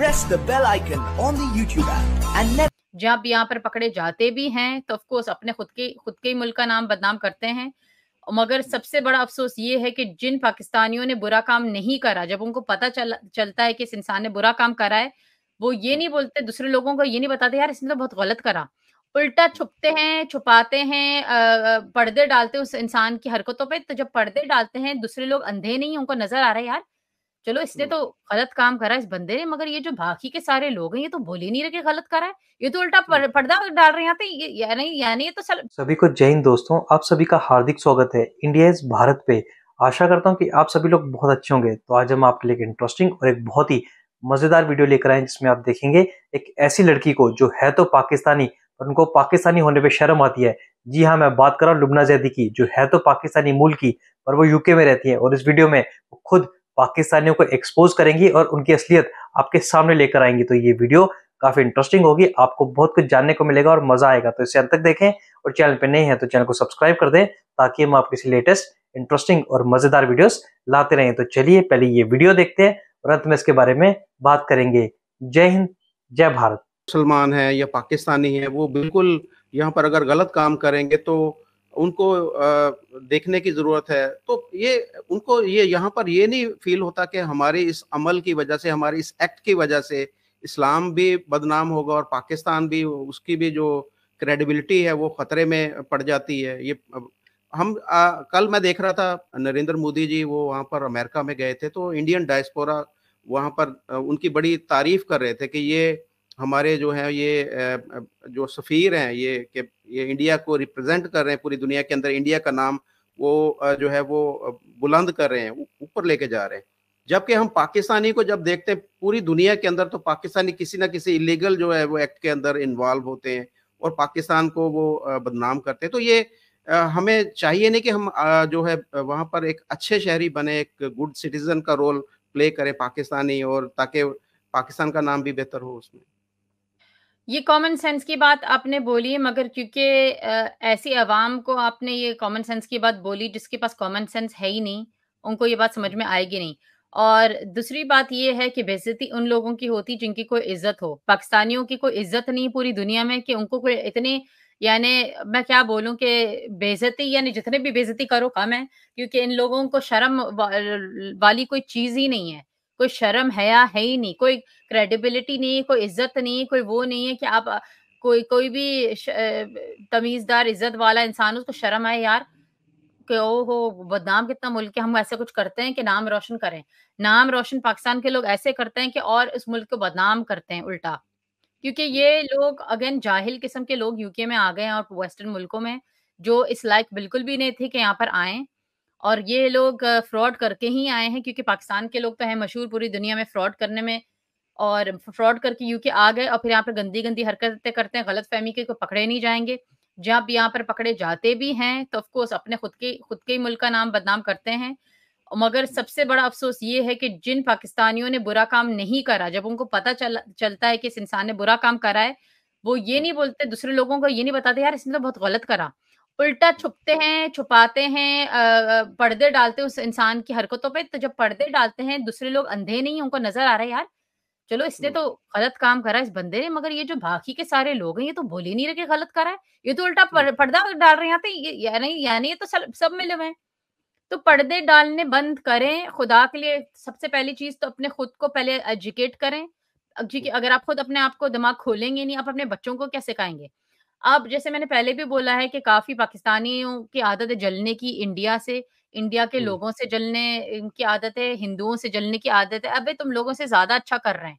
Press the bell icon on the YouTube app and never जब यहाँ पर पकड़े जाते भी हैं तो कोर्स अपने खुद के खुद के ही मुल्क का नाम बदनाम करते हैं मगर सबसे बड़ा अफसोस ये है कि जिन पाकिस्तानियों ने बुरा काम नहीं करा जब उनको पता चल, चलता है कि इस इंसान ने बुरा काम करा है वो ये नहीं बोलते दूसरे लोगों को ये नहीं बताते यार इसने तो बहुत गलत करा उल्टा छुपते हैं छुपाते हैं पर्दे डालते उस इंसान की हरकतों पे तो जब पर्दे डालते हैं दूसरे लोग अंधे नहीं उनको नजर आ रहा है यार चलो इसने हम्म। तो गलत काम करा इस बंदे ने मगर ये जो बाकी के सारे लोग हैं ये तो बोले नहीं रहे गलत करा है ये तो उल्टा हम्म। पर्दा डाल रहे हैं ये यानी यानी ये तो सल... सभी को जय हिंद दोस्तों आप सभी का हार्दिक स्वागत है इंडिया इज भारत पे आशा करता हूँ कि आप सभी लोग बहुत अच्छे होंगे तो आज हम आपके लिए इंटरेस्टिंग और एक बहुत ही मजेदार वीडियो लेकर आए जिसमें आप देखेंगे एक ऐसी लड़की को जो है तो पाकिस्तानी पर उनको पाकिस्तानी होने पे शर्म आती है जी हाँ मैं बात कर रहा हूँ लुबना जैदी की जो है तो पाकिस्तानी मूल की पर वो यूके में रहती है और इस वीडियो में खुद पाकिस्तानियों को एक्सपोज करेंगी और उनकी असलियत आपके सामने लेकर आएंगी तो ये वीडियो काफी इंटरेस्टिंग होगी आपको बहुत कुछ जानने को मिलेगा और मजा आएगा तो इसे अंत तक देखें और चैनल पर नहीं है तो चैनल को सब्सक्राइब कर दें ताकि हम आपके किसी लेटेस्ट इंटरेस्टिंग और मजेदार वीडियोस लाते रहें तो चलिए पहले ये वीडियो देखते हैं और अंत में इसके बारे में बात करेंगे जय हिंद जय भारत मुसलमान है या पाकिस्तानी है वो बिल्कुल यहाँ पर अगर गलत काम करेंगे तो उनको देखने की ज़रूरत है तो ये उनको ये यहाँ पर ये नहीं फील होता कि हमारे इस अमल की वजह से हमारे इस एक्ट की वजह से इस्लाम भी बदनाम होगा और पाकिस्तान भी उसकी भी जो क्रेडिबिलिटी है वो खतरे में पड़ जाती है ये हम आ, कल मैं देख रहा था नरेंद्र मोदी जी वो वहाँ पर अमेरिका में गए थे तो इंडियन डायस्पोरा वहाँ पर उनकी बड़ी तारीफ कर रहे थे कि ये हमारे जो है ये जो सफ़ीर हैं ये कि ये इंडिया को रिप्रेजेंट कर रहे हैं पूरी दुनिया के अंदर इंडिया का नाम वो जो है वो बुलंद कर रहे हैं ऊपर लेके जा रहे हैं जबकि हम पाकिस्तानी को जब देखते हैं पूरी दुनिया के अंदर तो पाकिस्तानी किसी ना किसी इलीगल जो है वो एक्ट के अंदर इन्वॉल्व होते हैं और पाकिस्तान को वो बदनाम करते हैं तो ये हमें चाहिए नहीं कि हम जो है वहाँ पर एक अच्छे शहरी बने एक गुड सिटीजन का रोल प्ले करें पाकिस्तानी और ताकि पाकिस्तान का नाम भी बेहतर हो उसमें ये कॉमन सेंस की बात आपने बोली है मगर क्योंकि ऐसी आवाम को आपने ये कॉमन सेंस की बात बोली जिसके पास कॉमन सेंस है ही नहीं उनको ये बात समझ में आएगी नहीं और दूसरी बात ये है कि बेजती उन लोगों की होती जिनकी कोई इज्जत हो पाकिस्तानियों की कोई इज्जत नहीं पूरी दुनिया में कि उनको कोई इतनी यानी मैं क्या बोलूं कि बेजती यानी जितने भी बेजती करो कम है क्योंकि इन लोगों को शर्म वाली कोई चीज ही नहीं है कोई शर्म है या है ही नहीं कोई क्रेडिबिलिटी नहीं कोई इज्जत नहीं कोई वो नहीं है कि आप कोई कोई भी तमीज़दार इज्जत वाला इंसान उसको शर्म आए यार कि ओ हो बदनाम कितना मुल्क है हम ऐसे कुछ करते हैं कि नाम रोशन करें नाम रोशन पाकिस्तान के लोग ऐसे करते हैं कि और उस मुल्क को बदनाम करते हैं उल्टा क्योंकि ये लोग अगेन जाहिल किस्म के लोग यूके में आ गए हैं और वेस्टर्न मुल्कों में जो इस लाइक बिल्कुल भी नहीं थे कि यहाँ पर आए और ये लोग फ्रॉड करके ही आए हैं क्योंकि पाकिस्तान के लोग तो हैं मशहूर पूरी दुनिया में फ्रॉड करने में और फ्रॉड करके यूके आ गए और फिर यहाँ पर गंदी गंदी हरकतें करते हैं गलत फहमी के को पकड़े नहीं जाएंगे जब यहाँ पर पकड़े जाते भी हैं तो ऑफकोर्स अपने खुद के खुद के ही मुल्क का नाम बदनाम करते हैं मगर सबसे बड़ा अफसोस ये है कि जिन पाकिस्तानियों ने बुरा काम नहीं करा जब उनको पता चल, चलता है कि इस इंसान ने बुरा काम करा है वो ये नहीं बोलते दूसरे लोगों को ये नहीं बताते यार इसने तो बहुत गलत करा उल्टा छुपते हैं छुपाते हैं पर्दे डालते हैं उस इंसान की हरकतों पे तो जब पर्दे डालते हैं दूसरे लोग अंधे नहीं उनको नजर आ रहा है यार चलो इसने तो हम्म। गलत काम करा इस बंदे ने मगर ये जो बाकी के सारे लोग हैं ये तो बोल ही नहीं रहे गलत करा है ये तो उल्टा हम्म। पर्दा डाल रहे हैं यहाँ पे यानी यानी ये तो सब मिले हुए हैं तो पर्दे डालने बंद करें खुदा के लिए सबसे पहली चीज तो अपने खुद को पहले एजुकेट करें हम्म। अगर आप खुद अपने आप को दिमाग खोलेंगे नहीं आप अपने बच्चों को क्या सिखाएंगे अब जैसे मैंने पहले भी बोला है कि काफी पाकिस्तानियों की आदत है जलने की इंडिया से इंडिया के लोगों से जलने की आदत है हिंदुओं से जलने की आदत है अबे तुम लोगों से ज्यादा अच्छा कर रहे हैं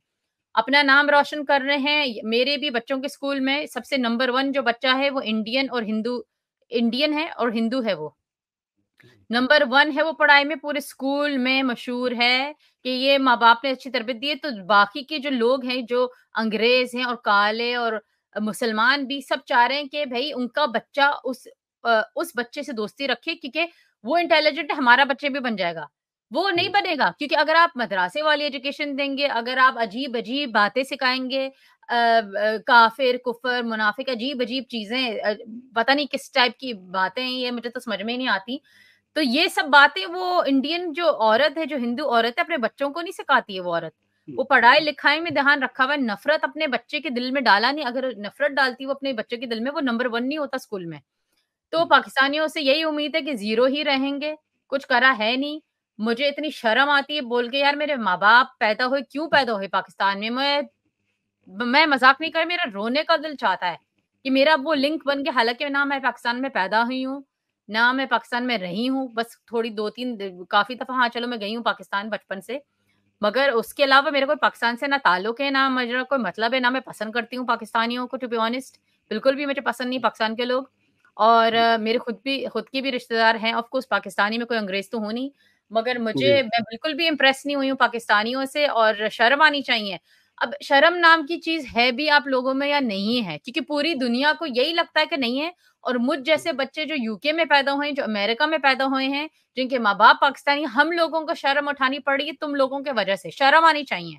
अपना नाम रोशन कर रहे हैं मेरे भी बच्चों के स्कूल में सबसे नंबर वन जो बच्चा है वो इंडियन और हिंदू इंडियन है और हिंदू है वो नंबर वन है वो पढ़ाई में पूरे स्कूल में मशहूर है कि ये माँ बाप ने अच्छी तरबियत दी है तो बाकी के जो लोग हैं जो अंग्रेज हैं और काले और मुसलमान भी सब चाह रहे हैं कि भाई उनका बच्चा उस उस बच्चे से दोस्ती रखे क्योंकि वो इंटेलिजेंट हमारा बच्चे भी बन जाएगा वो नहीं हम्म। बनेगा क्योंकि अगर आप मदरासे वाली एजुकेशन देंगे अगर आप अजीब अजीब बातें सिखाएंगे काफिर कुफर मुनाफिक अजीब अजीब चीजें पता नहीं किस टाइप की बातें हैं ये मुझे तो समझ में नहीं आती तो ये सब बातें वो इंडियन जो औरत है जो हिंदू औरत है अपने बच्चों को नहीं सिखाती है वो औरत वो पढ़ाई लिखाई में ध्यान रखा हुआ है नफरत अपने बच्चे के दिल में डाला नहीं अगर नफरत डालती वो अपने बच्चे के दिल में वो नंबर वन नहीं होता स्कूल में तो हम्म। पाकिस्तानियों से यही उम्मीद है कि जीरो ही रहेंगे कुछ करा है नहीं मुझे इतनी शर्म आती है बोल के यार मेरे माँ बाप पैदा हुए क्यों पैदा हुए पाकिस्तान में मैं मैं मजाक नहीं कर मेरा रोने का दिल चाहता है कि मेरा वो लिंक बन के हालांकि ना मैं पाकिस्तान में पैदा हुई हूँ ना मैं पाकिस्तान में रही हूँ बस थोड़ी दो तीन काफी दफा हाँ चलो मैं गई हूँ पाकिस्तान बचपन से मगर उसके अलावा मेरे कोई पाकिस्तान से ना ताल्लुक है ना मेरा कोई मतलब है ना मैं पसंद करती हूँ पाकिस्तानियों को टू बी ऑनेस्ट बिल्कुल भी मुझे पसंद नहीं पाकिस्तान के लोग और मेरे खुद भी खुद के भी रिश्तेदार हैं ऑफकोर्स पाकिस्तानी में कोई अंग्रेज तो हो नहीं मगर मुझे मैं बिल्कुल भी इम्प्रेस नहीं हुई हूँ पाकिस्तानियों से और शर्म आनी चाहिए अब शर्म नाम की चीज है भी आप लोगों में या नहीं है क्योंकि पूरी दुनिया को यही लगता है कि नहीं है और मुझ जैसे बच्चे जो यूके में पैदा हुए हैं जो अमेरिका में पैदा हुए हैं जिनके माँ बाप पाकिस्तानी हम लोगों को शर्म उठानी पड़ रही है तुम लोगों के वजह से शर्म आनी चाहिए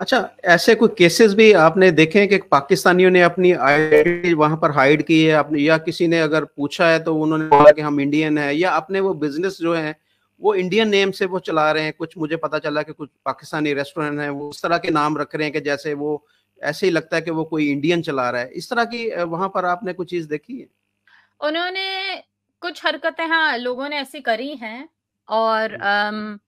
अच्छा ऐसे कोई केसेस भी आपने देखे हैं कि पाकिस्तानियों ने अपनी आईडी वहां पर हाइड की है या किसी ने अगर पूछा है तो उन्होंने बोला कि हम इंडियन है या अपने वो बिजनेस जो है वो इंडियन नेम से वो चला रहे हैं कुछ मुझे पता चला कि कुछ पाकिस्तानी रेस्टोरेंट हैं वो उस तरह के नाम रख रहे हैं कि जैसे वो ऐसे ही लगता है कि वो कोई इंडियन चला रहा है इस तरह की वहां पर आपने कुछ चीज देखी है उन्होंने कुछ हरकतें हाँ लोगों ने ऐसी करी हैं और अम,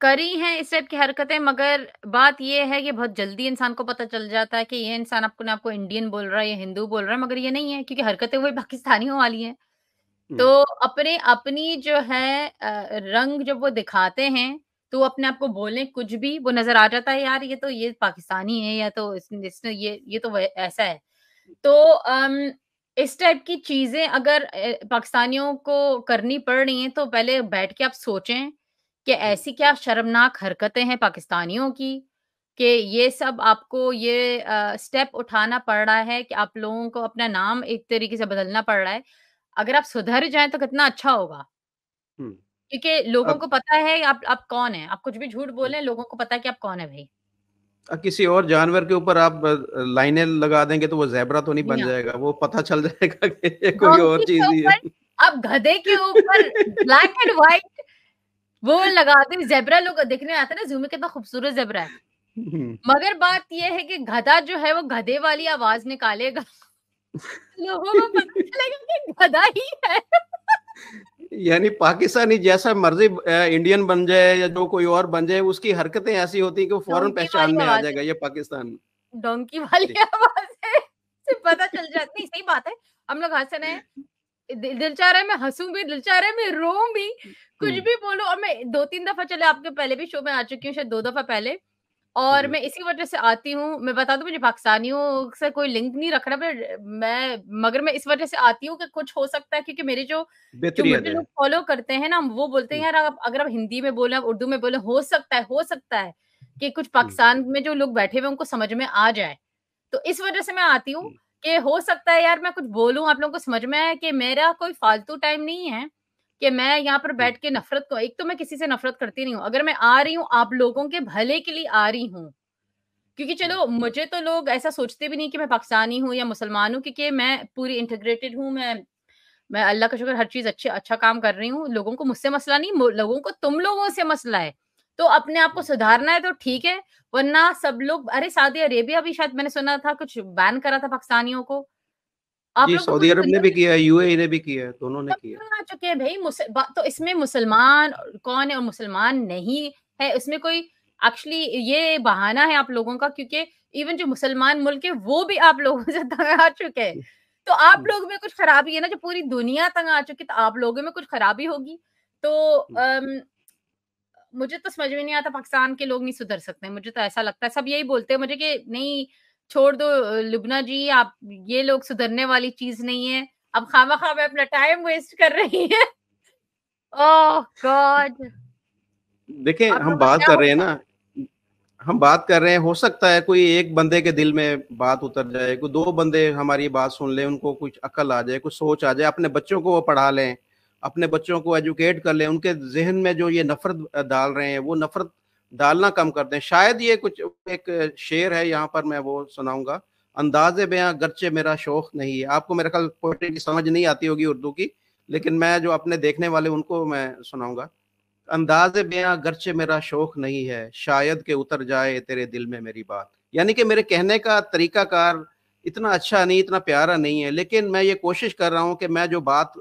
करी हैं इस टाइप की हरकतें मगर बात यह है कि बहुत जल्दी इंसान को पता चल जाता है कि ये इंसान आपको आपको इंडियन बोल रहा है या हिंदू बोल रहा है मगर ये नहीं है क्योंकि हरकतें वही पाकिस्तानियों वाली हैं तो हम्म। अपने अपनी जो है रंग जब वो दिखाते हैं तो वो अपने आप को बोले कुछ भी वो नजर आ जाता है यार ये तो ये पाकिस्तानी है या तो इसने ये ये तो ऐसा है तो अम, इस टाइप की चीजें अगर पाकिस्तानियों को करनी पड़ रही है तो पहले बैठ के आप सोचें कि हम्म। ऐसी क्या शर्मनाक हरकतें हैं पाकिस्तानियों की कि ये सब आपको ये स्टेप उठाना पड़ रहा है कि आप लोगों को अपना नाम एक तरीके से बदलना पड़ रहा है अगर आप सुधर जाए तो कितना अच्छा होगा क्योंकि लोगों अब, को पता है आप आप कौन है आप कुछ भी झूठ बोले लोगों को पता है कि आप कौन है भाई किसी और जानवर के ऊपर आप लाइनें लगा देंगे तो वो जैबरा तो नहीं बन जाएगा वो पता चल जाएगा कि कोई और चीज ही है अब गधे के ऊपर ब्लैक एंड व्हाइट वो लगा दे जेबरा लोग देखने आते ना जू में कितना खूबसूरत जेबरा है मगर बात यह है कि गधा जो है वो गधे वाली आवाज निकालेगा लोगों को पता चलेगा गधा ही है यानी पाकिस्तानी जैसा मर्जी इंडियन बन जाए या जो कोई और बन जाए उसकी हरकतें ऐसी होती है कि फौरन पहचान में आ जाएगा ये पाकिस्तान डोंकी वाली आवाज से पता चल जाती है सही बात है हम लोग हंस रहे हैं दिल चाह रहा है मैं हंसू भी दिल चाह रहा है मैं रो भी कुछ हम्म। भी बोलो और मैं दो तीन दफा चले आपके पहले भी शो में आ चुकी हूँ शायद दो दफा पहले और मैं इसी वजह से आती हूँ मैं बता दू मुझे पाकिस्तानियों से कोई लिंक नहीं रखना पर मैं मगर मैं इस वजह से आती हूँ कि कुछ हो सकता है क्योंकि मेरे जो जो तो। लोग फॉलो करते हैं ना वो बोलते हैं यार अगर आप हिंदी में बोले आप उर्दू में बोले हो सकता है हो सकता है कि कुछ पाकिस्तान में जो लोग बैठे हुए उनको समझ में आ जाए तो इस वजह से मैं आती हूँ कि हो सकता है यार मैं कुछ बोलूँ आप लोगों को समझ में आए कि मेरा कोई फालतू टाइम नहीं है कि मैं यहाँ पर बैठ के नफरत को एक तो मैं किसी से नफरत करती नहीं हूँ अगर मैं आ रही हूँ आप लोगों के भले के लिए आ रही हूँ क्योंकि चलो मुझे तो लोग ऐसा सोचते भी नहीं कि मैं पाकिस्तानी हूँ या मुसलमान हूँ क्योंकि मैं पूरी इंटीग्रेटेड हूँ मैं मैं अल्लाह का शुक्र हर चीज अच्छे अच्छा काम कर रही हूँ लोगों को मुझसे मसला नहीं लोगों को तुम लोगों से मसला है तो अपने आप को सुधारना है तो ठीक है वरना सब लोग अरे सऊदी अरेबिया भी शायद मैंने सुना था कुछ बैन करा था पाकिस्तानियों को आप जी सऊदी अरब ने भी किया यूएई ने भी किया दोनों ने किया चुके हैं भाई तो इसमें मुसलमान कौन है और मुसलमान नहीं है इसमें कोई एक्चुअली ये बहाना है आप लोगों का क्योंकि इवन जो मुसलमान मुल्क है वो भी आप लोगों से तंग आ चुके हैं तो आप लोग में कुछ खराबी है ना जो पूरी दुनिया तंग आ चुकी तो आप लोगों में कुछ खराबी होगी तो अम, मुझे तो समझ में नहीं आता पाकिस्तान के लोग नहीं सुधर सकते मुझे तो ऐसा लगता है सब यही बोलते हैं मुझे कि नहीं छोड़ दो लुबना जी आप ये लोग सुधरने वाली चीज नहीं है अब खामा खामा अपना टाइम वेस्ट कर रही है ओह गॉड देखे हम बात कर रहे हैं ना हम बात कर रहे हैं हो सकता है कोई एक बंदे के दिल में बात उतर जाए कोई दो बंदे हमारी बात सुन ले उनको कुछ अकल आ जाए कुछ सोच आ जाए अपने बच्चों को वो पढ़ा लें अपने बच्चों को एजुकेट कर लें उनके जहन में जो ये नफरत डाल रहे हैं वो नफरत डालना कम कर दें शायद ये कुछ एक शेर है यहाँ पर मैं वो सुनाऊंगा अंदाज बयां गरचे मेरा शौक नहीं है आपको मेरा ख्याल पोइट्री की समझ नहीं आती होगी उर्दू की लेकिन मैं जो अपने देखने वाले उनको मैं सुनाऊंगा अंदाज बयां गरचे मेरा शौक नहीं है शायद के उतर जाए तेरे दिल में मेरी बात यानी कि मेरे कहने का तरीकाकार इतना अच्छा नहीं इतना प्यारा नहीं है लेकिन मैं ये कोशिश कर रहा हूँ कि मैं जो बात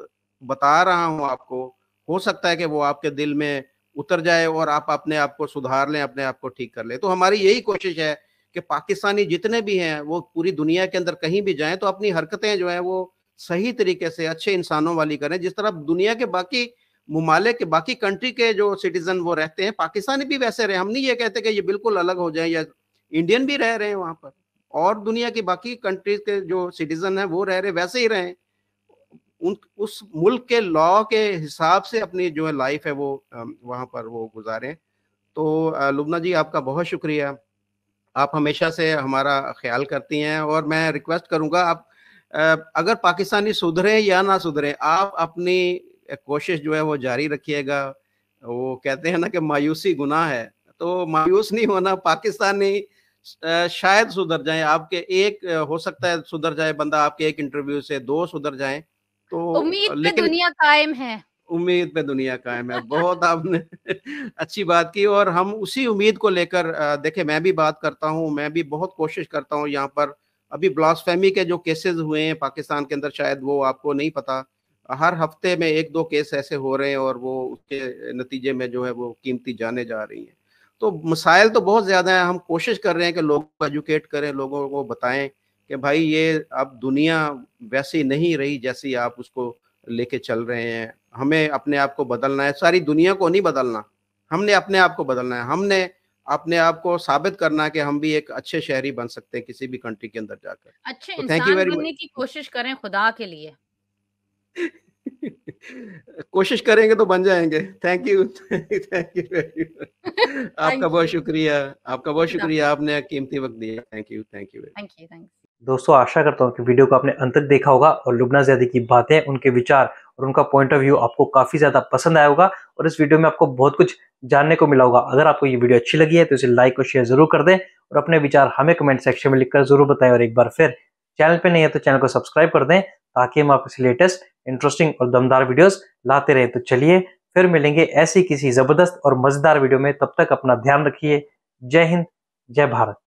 बता रहा हूँ आपको हो सकता है कि वो आपके दिल में उतर जाए और आप अपने आप को सुधार लें अपने आप को ठीक कर लें तो हमारी यही कोशिश है कि पाकिस्तानी जितने भी हैं वो पूरी दुनिया के अंदर कहीं भी जाएं तो अपनी हरकतें जो हैं वो सही तरीके से अच्छे इंसानों वाली करें जिस तरह दुनिया के बाकी ममालिक के बाकी कंट्री के जो सिटीजन वो रहते हैं पाकिस्तानी भी वैसे रहे हम नहीं ये कहते कि ये बिल्कुल अलग हो जाए या इंडियन भी रह रहे हैं वहाँ पर और दुनिया की बाकी कंट्रीज के जो सिटीजन है वो रह रहे वैसे ही रहें उन उस मुल्क के लॉ के हिसाब से अपनी जो है लाइफ है वो वहाँ पर वो गुजारें तो लुबना जी आपका बहुत शुक्रिया आप हमेशा से हमारा ख्याल करती हैं और मैं रिक्वेस्ट करूँगा आप अगर पाकिस्तानी सुधरें या ना सुधरें आप अपनी कोशिश जो है वो जारी रखिएगा वो कहते हैं ना कि मायूसी गुनाह है तो मायूस नहीं होना पाकिस्तानी शायद सुधर जाए आपके एक हो सकता है सुधर जाए बंदा आपके एक इंटरव्यू से दो सुधर जाए तो उम्मीद पे दुनिया कायम है उम्मीद पे दुनिया कायम है बहुत आपने अच्छी बात की और हम उसी उम्मीद को लेकर देखे मैं भी बात करता हूँ मैं भी बहुत कोशिश करता हूँ यहाँ पर अभी ब्लास्फेमी के जो केसेस हुए हैं पाकिस्तान के अंदर शायद वो आपको नहीं पता हर हफ्ते में एक दो केस ऐसे हो रहे हैं और वो उसके नतीजे में जो है वो कीमती जाने जा रही हैं तो मसाइल तो बहुत ज़्यादा है हम कोशिश कर रहे हैं कि लोगों को एजुकेट करें लोगों को बताएं कि भाई ये अब दुनिया वैसी नहीं रही जैसी आप उसको लेके चल रहे हैं हमें अपने आप को बदलना है सारी दुनिया को नहीं बदलना हमने अपने आप को बदलना है हमने अपने आप को साबित करना कि हम भी एक अच्छे शहरी बन सकते हैं किसी भी कंट्री के अंदर जाकर अच्छे तो यू वेरी की कोशिश करें खुदा के लिए कोशिश करेंगे तो बन जाएंगे thank you thank you very much आपका बहुत शुक्रिया आपका बहुत शुक्रिया आपने कीमती वक्त दिया thank you thank you thank you you दोस्तों आशा करता हूँ कि वीडियो को आपने अंत तक देखा होगा और लुबना ज्यादा की बातें उनके विचार और उनका पॉइंट ऑफ व्यू आपको काफ़ी ज़्यादा पसंद आया होगा और इस वीडियो में आपको बहुत कुछ जानने को मिला होगा अगर आपको ये वीडियो अच्छी लगी है तो इसे लाइक और शेयर जरूर कर दें और अपने विचार हमें कमेंट सेक्शन में लिखकर जरूर बताएं और एक बार फिर चैनल पर नहीं है तो चैनल को सब्सक्राइब कर दें ताकि हम आपसे लेटेस्ट इंटरेस्टिंग और दमदार वीडियोस लाते रहें तो चलिए फिर मिलेंगे ऐसी किसी ज़बरदस्त और मज़ेदार वीडियो में तब तक अपना ध्यान रखिए जय हिंद जय भारत